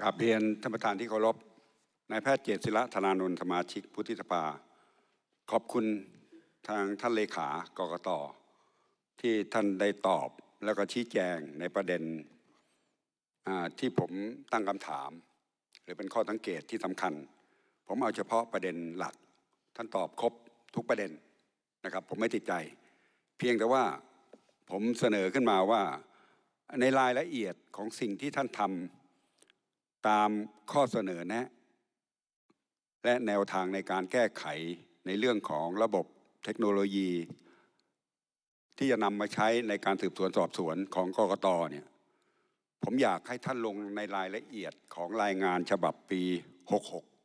กาบเรียนท่านประธานที่เคารพนายแพทย์เจตศิระธนานนท์สมาชิกพุทธิสภาขอบคุณทางท่านเลขากกตที่ท่านได้ตอบแล้วก็ชี้แจงในประเด็นที่ผมตั้งคำถาม หรือเป็นข้อสังเกตที่สำคัญ ผมเอาเฉพาะประเด็นหลัก ท่านตอบครบทุกประเด็นนะครับ ผมไม่ติดใจ เพียงแต่ว่าผมเสนอขึ้นมาว่าในรายละเอียดของสิ่งที่ท่านทำตามข้อเสนอแนะ และแนวทางในการแก้ไขในเรื่องของระบบเทคโนโลยี ที่จะนำมาใช้ในการสืบสวนสอบสวนของกกตเนี่ยผมอยากให้ท่านลงในรายละเอียดของรายงานฉบับปี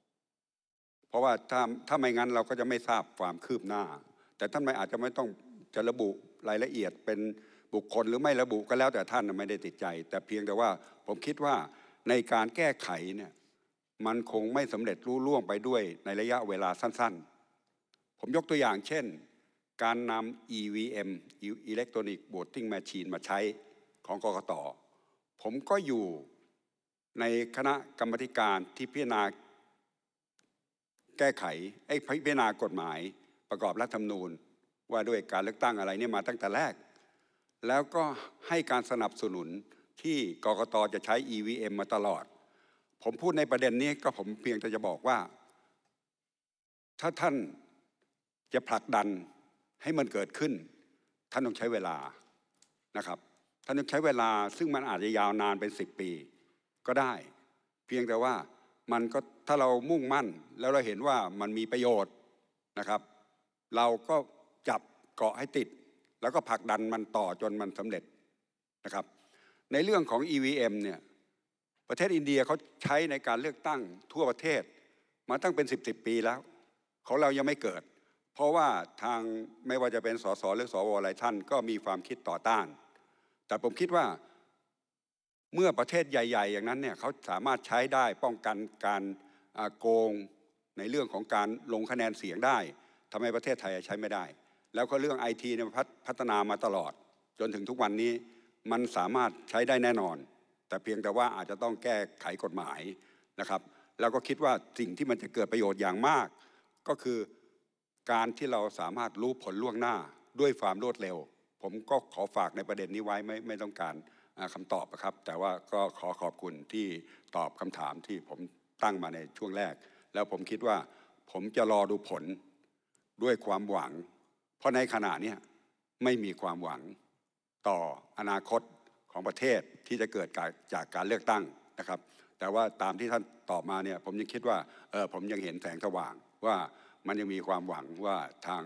66 เพราะว่าถ้าถ้าไม่งั้นเราก็จะไม่ทราบความคืบหน้า แต่ท่านไม่อาจจะไม่ต้องจะระบุรายละเอียดเป็นบุคคลหรือไม่ระบุก็แล้วแต่ท่านไม่ได้ติดใจ แต่เพียงแต่ว่าผมคิดว่าในการแก้ไขเนี่ยมันคงไม่สำเร็จรู้ล่วงไปด้วยในระยะเวลาสั้น ๆ ผมยกตัวอย่าง เช่น การนำ EVM Electronic Voting Machine มาใช้ของกกต ผมก็อยู่ในคณะกรรมการที่พิจารณา แก้ไขไอ้พิจารณากฎหมาย ประกอบรัฐธรรมนูญ ว่าด้วยการเลือกตั้งอะไรเนี่ยมาตั้งแต่แรก แล้วก็ให้การสนับสนุนที่กกตจะใช้ EVM มาตลอด ผมพูดในประเด็นนี้ก็ผมเพียงแต่จะบอกว่า ถ้าท่านจะผลักดันให้มันเกิดขึ้น ท่านต้องใช้เวลานะครับท่านต้องใช้เวลา ซึ่งมันอาจจะยาวนานเป็นสิบปี ก็ได้ เพียงแต่ว่ามันก็ถ้าเรามุ่งมั่น แล้วเราเห็นว่ามันมีประโยชน์นะครับ เราก็จับเกาะให้ติด แล้วก็ผลักดันมันต่อจนมันสำเร็จนะครับในเรื่องของ EVM เนี่ย ประเทศอินเดียเขาใช้ในการเลือกตั้งทั่วประเทศมาตั้งเป็น10บสปีแล้ว เขาเรายังไม่เกิด เพราะว่าทางไม่ว่าจะเป็นสสหรือสวหลายท่านก็มีความคิดต่อต้าน แต่ผมคิดว่า เมื่อประเทศใหญ่ ๆ อย่างนั้นเนี่ยเขาสามารถใช้ได้ป้องกันการโกงในเรื่องของการลงคะแนนเสียงได้ทำไมประเทศไทยใช้ไม่ได้ แล้วก็เรื่องไอทีเนี่ยพัฒนามาตลอด จนถึงทุกวันนี้มันสามารถใช้ได้แน่นอน แต่เพียงแต่ว่าอาจจะต้องแก้ไขกฎหมายนะครับ แล้วก็คิดว่าสิ่งที่มันจะเกิดประโยชน์อย่างมาก ก็คือการที่เราสามารถรู้ผลล่วงหน้า ด้วยความรวดเร็ว ผมก็ขอฝากในประเด็นนี้ไว้ไม่ไม่ต้องการคำตอบนะครับ แต่ว่าก็ขอขอบคุณที่ตอบคำถามที่ผมตั้งมาในช่วงแรก แล้วผมคิดว่าผมจะรอดูผลด้วยความหวัง เพราะในขณะนี้ไม่มีความหวังต่ออนาคตของประเทศที่จะเกิดจากการเลือกตั้งนะครับ แต่ว่าตามที่ท่านตอบมาเนี่ย ผมยังคิดว่าเออผมยังเห็นแสงสว่าง ว่ามันยังมีความหวังว่าทาง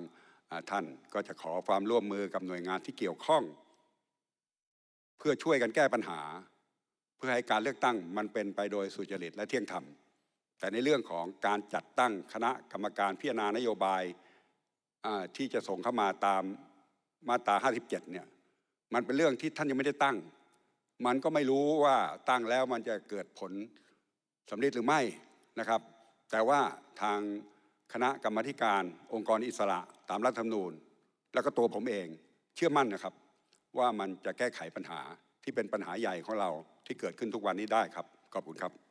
ท่านก็จะขอความร่วมมือกับหน่วยงานที่เกี่ยวข้อง เพื่อช่วยกันแก้ปัญหา เพื่อให้การเลือกตั้ง มันเป็นไปโดยสุจริตและเที่ยงธรรม แต่ในเรื่องของการจัดตั้งคณะกรรมการพิจารณานโยบายที่จะส่งเข้ามาตามมาตรา57เนี่ยมันเป็นเรื่องที่ท่านยังไม่ได้ตั้ง มันก็ไม่รู้ว่าตั้งแล้วมันจะเกิดผลสำเร็จหรือไม่นะครับ แต่ว่าทางคณะกรรมการองค์กรอิสระตามรัฐธรรมนูญ แล้วก็ตัวผมเองเชื่อมั่นนะครับ ว่ามันจะแก้ไขปัญหาที่เป็นปัญหาใหญ่ของเราที่เกิดขึ้นทุกวันนี้ได้ครับขอบคุณครับ